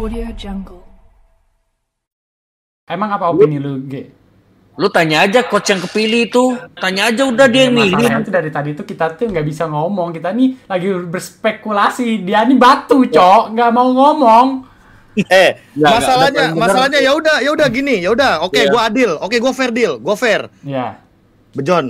Audio Jungle. Emang apa opini lu, G? Lu tanya aja coach yang kepilih itu, tanya aja udah dia yang iya, milih. Itu dari tadi tuh kita tuh nggak bisa ngomong, kita nih lagi berspekulasi, dia nih batu, cok, nggak mau ngomong. Eh, masalahnya gak, masalahnya ya udah ya udah gini, ya udah. Oke, okay, iya. yeah. gua adil. Oke, okay, gua fair deal. Gua fair. Iya. Yeah. Bejon.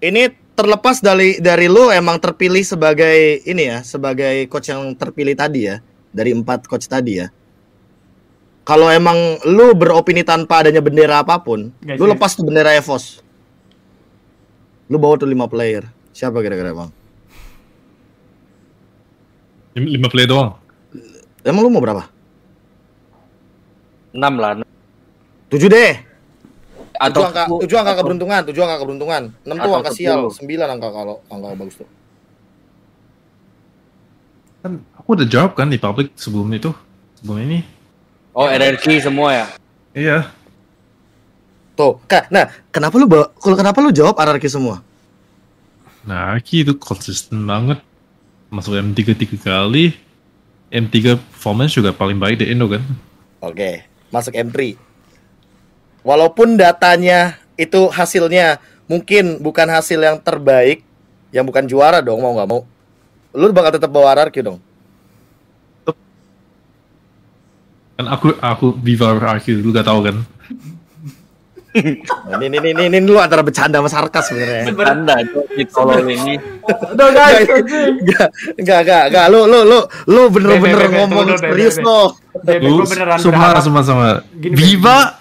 Ini terlepas dari dari lu emang terpilih sebagai ini ya, sebagai coach yang terpilih tadi ya dari empat coach tadi ya kalau emang lu beropini tanpa adanya bendera apapun Gak lu sih. lepas tuh bendera Evos lu bawa tuh lima player siapa kira-kira bang lima player doang emang lu mau berapa enam lah tujuh deh atau tujuh angka, tujuh angka keberuntungan, tujuh angka keberuntungan, enam tuh angka sial, sembilan angka kalau angka bagus tuh kan aku udah jawab kan di publik sebelum itu sebelum ini oh energi semua ya iya tuh kak nah kenapa lu kalau kenapa lu jawab anarki semua nah ki itu konsisten banget masuk M3 tiga kali M3 performance juga paling baik di Indo kan oke masuk M3 walaupun datanya itu hasilnya mungkin bukan hasil yang terbaik yang bukan juara dong mau nggak mau lu bakal tetap bawa RRQ dong kan aku aku Viva RRQ lu gak tau kan nah, ini ini ini ini lu antara bercanda sama sarkas sebenarnya. Bercanda kalau ini. Udah guys. Enggak enggak enggak lu lu lu lu bener-bener ngomong serius lo. Lu semua sama sama. Viva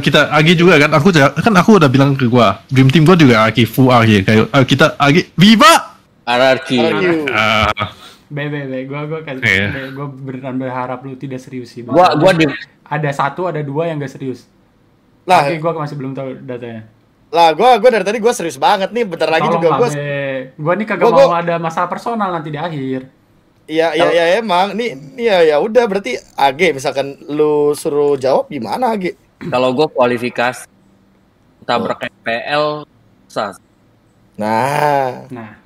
kita Agi juga kan aku kan aku udah bilang ke gua dream team gua juga Agi full Agi, kayak eh, kita Agi Viva RRQ. Uh, ah. be be be, gue gue kasih, yeah. gue beneran berharap lu tidak serius sih. gue gue ada, ada satu ada dua yang gak serius. Lah, gue masih belum tahu datanya. Lah, gue gue dari tadi gue serius banget nih. Bentar lagi Tolong juga gue. Eh. Gue nih kagak gua, mau gua... ada masalah personal nanti di akhir. Iya, iya, iya emang. Nih, iya, ya udah berarti AG misalkan lu suruh jawab gimana AG? Kalau gue kualifikasi tabrak oh. PL sas. Nah. Nah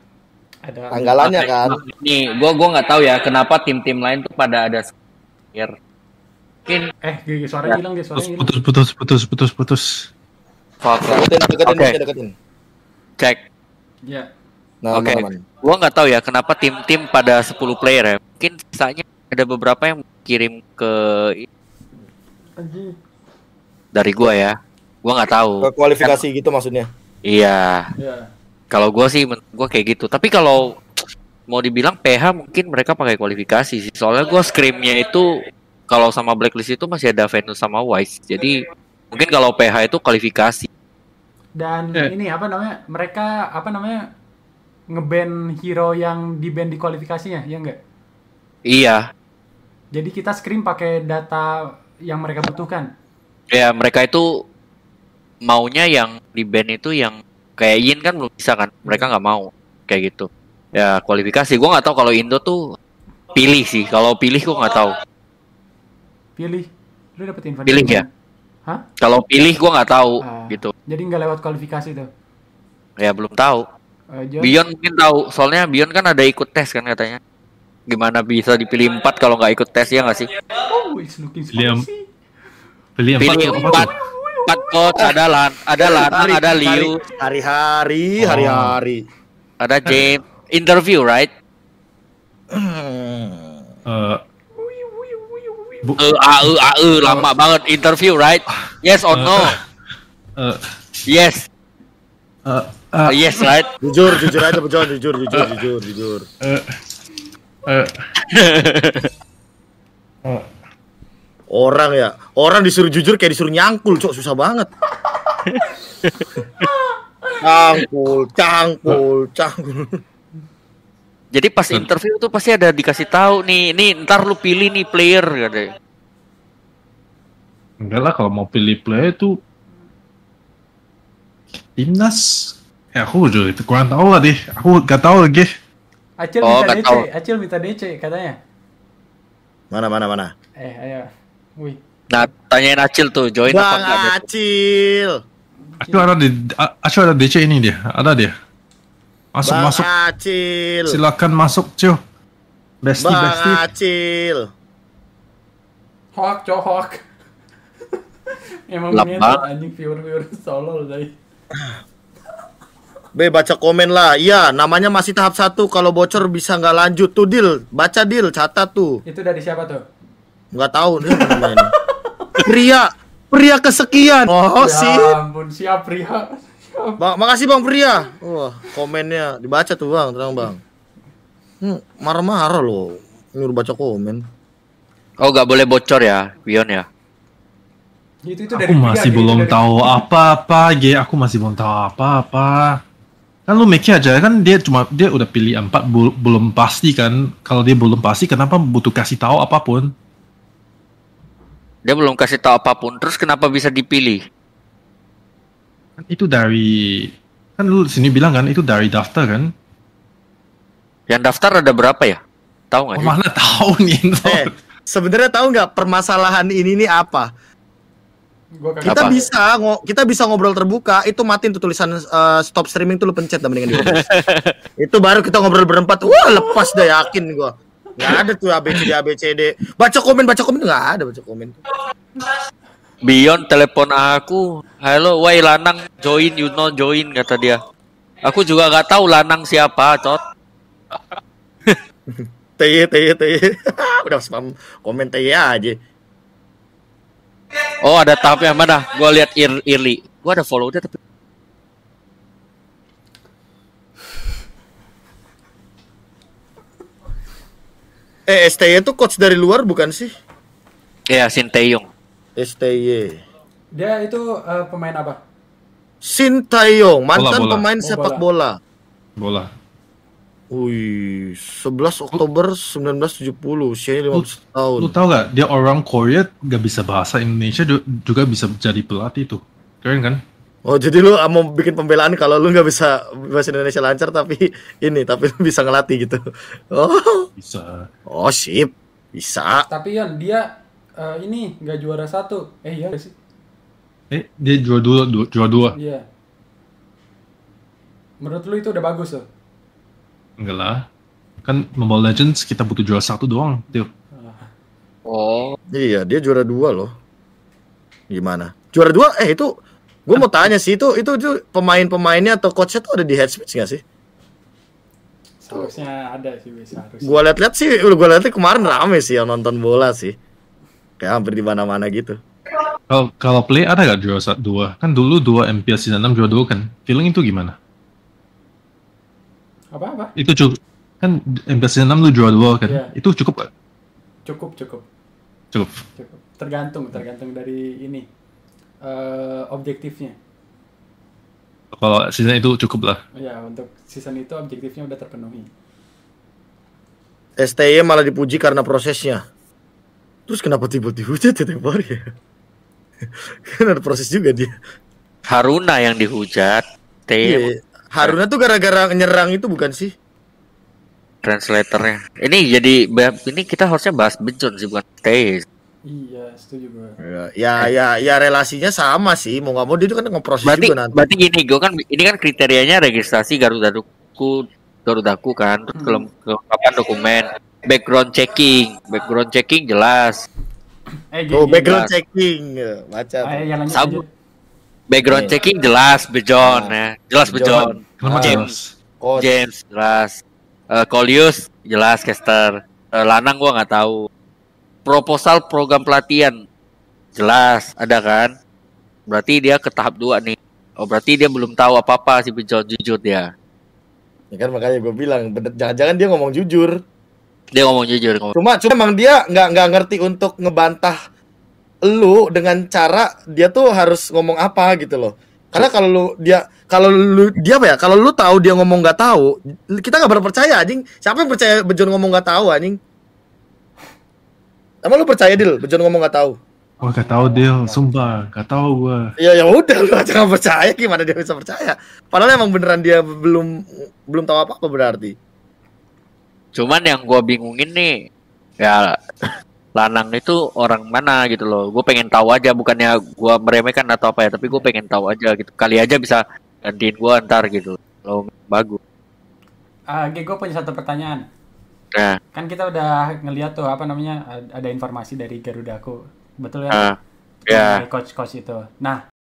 ada tanggalannya kan? kan. Nih, gua gua nggak tahu ya kenapa tim-tim lain tuh pada ada skin. eh gigi suara iya. hilang, gigi suara hilang. Putus putus putus putus putus. Deketin, deketin, okay. deketin. Cek. Ya. Nah, Oke. Okay. Gua nggak tahu ya kenapa tim-tim pada 10 player ya. Mungkin sisanya ada beberapa yang kirim ke dari gua ya. Gua nggak tahu. Ke kualifikasi gitu maksudnya. Iya. Yeah. Kalau gua sih men gue kayak gitu tapi kalau mau dibilang PH mungkin mereka pakai kualifikasi sih soalnya gue screamnya itu kalau sama blacklist itu masih ada Venus sama Wise jadi mungkin kalau PH itu kualifikasi dan eh. ini apa namanya mereka apa namanya ngeband hero yang di band di kualifikasinya ya enggak iya jadi kita scrim pakai data yang mereka butuhkan ya mereka itu maunya yang di band itu yang kayak Yin kan belum bisa kan mereka nggak mau kayak gitu ya kualifikasi gue nggak tahu kalau Indo tuh pilih sih kalau pilih gue nggak tahu pilih lu dapet info pilih ya Hah? kalau pilih gue nggak tahu ah, gitu jadi nggak lewat kualifikasi tuh ya belum tahu uh, eh, Bion mungkin tahu soalnya Bion kan ada ikut tes kan katanya gimana bisa dipilih empat kalau nggak ikut tes ya nggak sih oh, it's looking spicy. Pilih, pilih empat, empat. empat empat coach, ada Lan, ada Lan, ada Liu. Hari-hari, hari-hari. Oh. Ada James. Interview, right? Uh, uh, uh, uh, uh, uh, lama uh, banget interview right? Yes or uh, no? Uh, uh, uh. yes. Uh, uh, uh, yes right? Jujur jujur aja Bejon jujur jujur jujur jujur. Uh, uh, uh, Orang ya, orang disuruh jujur kayak disuruh nyangkul, cok susah banget. cangkul, cangkul, cangkul. Jadi pas interview tuh pasti ada dikasih tahu nih, nih ntar lu pilih nih player gitu Enggak lah kalau mau pilih player itu timnas. Ya aku juga itu kurang tahu lah deh. Aku gak tahu lagi. Acil oh, minta DC, Acil minta DC katanya. Mana mana mana. Eh ayo. Wih. Nah, tanyain Acil tuh, join Bang apa enggak? Acil. Acil ada di Acil ada DC ini dia, ada dia. Masuk Bang masuk. Acil. Silakan masuk, Cil. Besti Bang besti. Acil. Hoak, hawk. Emang punya anjing viewer-viewer solo tadi. Be baca komen lah. Iya, namanya masih tahap satu. Kalau bocor bisa nggak lanjut tuh deal. Baca deal, catat tuh. Itu dari siapa tuh? nggak tahu nih nama ini pria pria kesekian oh, oh ya sih ampun siap pria siap. makasih bang pria wah oh, komennya dibaca tuh bang tenang bang hmm, marah-marah loh nyuruh baca komen oh gak boleh bocor ya Wion ya itu, itu dari aku masih pria, belum dari, tahu apa-apa ge aku masih belum tahu apa-apa kan lu make aja kan dia cuma dia udah pilih empat bu, belum pasti kan kalau dia belum pasti kenapa butuh kasih tahu apapun dia belum kasih tahu apapun. Terus kenapa bisa dipilih? Kan itu dari kan lu sini bilang kan itu dari daftar kan? Yang daftar ada berapa ya? Tahu nggak? Oh, mana tahu nih? Eh, Sebenarnya tahu nggak permasalahan ini nih apa? kita apa? bisa ngo kita bisa ngobrol terbuka itu matiin tuh tulisan uh, stop streaming tuh lu pencet dah mendingan itu baru kita ngobrol berempat wah lepas dah yakin gua Gak ada tuh ABCD ABCD. Baca komen, baca komen nggak ada baca komen. Bion telepon aku, halo, wai lanang join, you know join kata dia. Aku juga gak tahu lanang siapa, cot. Teye, teye, teye. Udah spam komen teye aja. Oh ada tahapnya mana? Gua lihat Ir Irli. Gua ada follow dia tapi Eh STY itu coach dari luar bukan sih? Ya Iya, Sinteyong. STY. Dia itu uh, pemain apa? Sinteyong, mantan bola, bola. pemain oh, sepak bola. Bola. Wih, 11 Oktober 1970, usianya 50 lu, tahun. Lu tau gak, dia orang Korea gak bisa bahasa Indonesia juga bisa jadi pelatih tuh. Keren kan? Oh jadi lu mau bikin pembelaan kalau lu nggak bisa bahasa Indonesia lancar tapi ini tapi lu bisa ngelatih gitu. Oh bisa. Oh sip bisa. Tapi Yon dia uh, ini nggak juara satu. Eh iya sih. Eh dia juara dua, dua juara dua. Iya. Yeah. Menurut lu itu udah bagus loh? Enggak lah. Kan Mobile Legends kita butuh juara satu doang, tuh Oh. Iya, dia juara dua loh. Gimana? Juara dua? Eh itu Gue mau tanya sih itu itu itu pemain-pemainnya atau coachnya tuh ada di Headspace gak sih? Seharusnya ada sih bisa. Gue liat-liat sih, gue liat kemarin rame sih yang nonton bola sih. Kayak hampir di mana-mana gitu. Kalau kalau play ada gak juara dua? Kan dulu dua MPL season 6 juara dua kan. Feeling itu gimana? Apa apa? Itu cukup kan MPL season 6 lu juara dua kan. Yeah. Itu cukup gak? Cukup cukup. Cukup. Cukup. Tergantung tergantung dari ini uh, objektifnya. Kalau season itu cukup lah. Ya untuk season itu objektifnya udah terpenuhi. STY malah dipuji karena prosesnya. Terus kenapa tiba-tiba hujat ya Tembar ya? kan proses juga dia. Haruna yang dihujat. T. Yeah. Haruna tuh gara-gara nyerang itu bukan sih? Translatornya. Ini jadi ini kita harusnya bahas bencun sih bukan T. Iya, setuju gue. Iya, ya, ya, ya relasinya sama sih. Mau nggak mau dia kan ngeproses berarti, juga nanti. Berarti gini, gue kan ini kan kriterianya registrasi Garuda Duku, Garuda Duku kan, hmm. kelengkapan dokumen, background checking, background checking jelas. Eh, gini, oh, background jelas. checking, macam. Ya, ah, ya, lanjut, Background eh. checking jelas, Bejon iya. ya, jelas Bejon. Ah. James, James jelas. Uh, Colius jelas, Kester, Uh, eh, Lanang gue nggak tahu proposal program pelatihan jelas ada kan berarti dia ke tahap dua nih oh berarti dia belum tahu apa apa si penjual jujur dia ya kan makanya gue bilang jangan-jangan dia ngomong jujur dia ngomong jujur ngomong. cuma cuma emang dia nggak nggak ngerti untuk ngebantah lu dengan cara dia tuh harus ngomong apa gitu loh karena kalau lu dia kalau lu dia apa ya kalau lu tahu dia ngomong nggak tahu kita nggak berpercaya anjing siapa yang percaya bejo ngomong nggak tahu anjing Emang lu percaya Dil? Bejon ngomong gak tahu. Oh, gua gak tahu Dil, sumpah, gak tahu gua. Iya, ya udah lu aja gak percaya gimana dia bisa percaya? Padahal emang beneran dia belum belum tahu apa-apa berarti. Cuman yang gua bingungin nih, ya Lanang itu orang mana gitu loh. Gue pengen tahu aja, bukannya gua meremehkan atau apa ya, tapi gue pengen tahu aja gitu. Kali aja bisa gantiin gua ntar gitu. Lo bagus. Ah, uh, gue punya satu pertanyaan. Nah. Kan kita udah ngeliat tuh apa namanya ada informasi dari Garuda Garudaku. Betul ya? Uh, yeah. Iya. Coach-coach itu. Nah,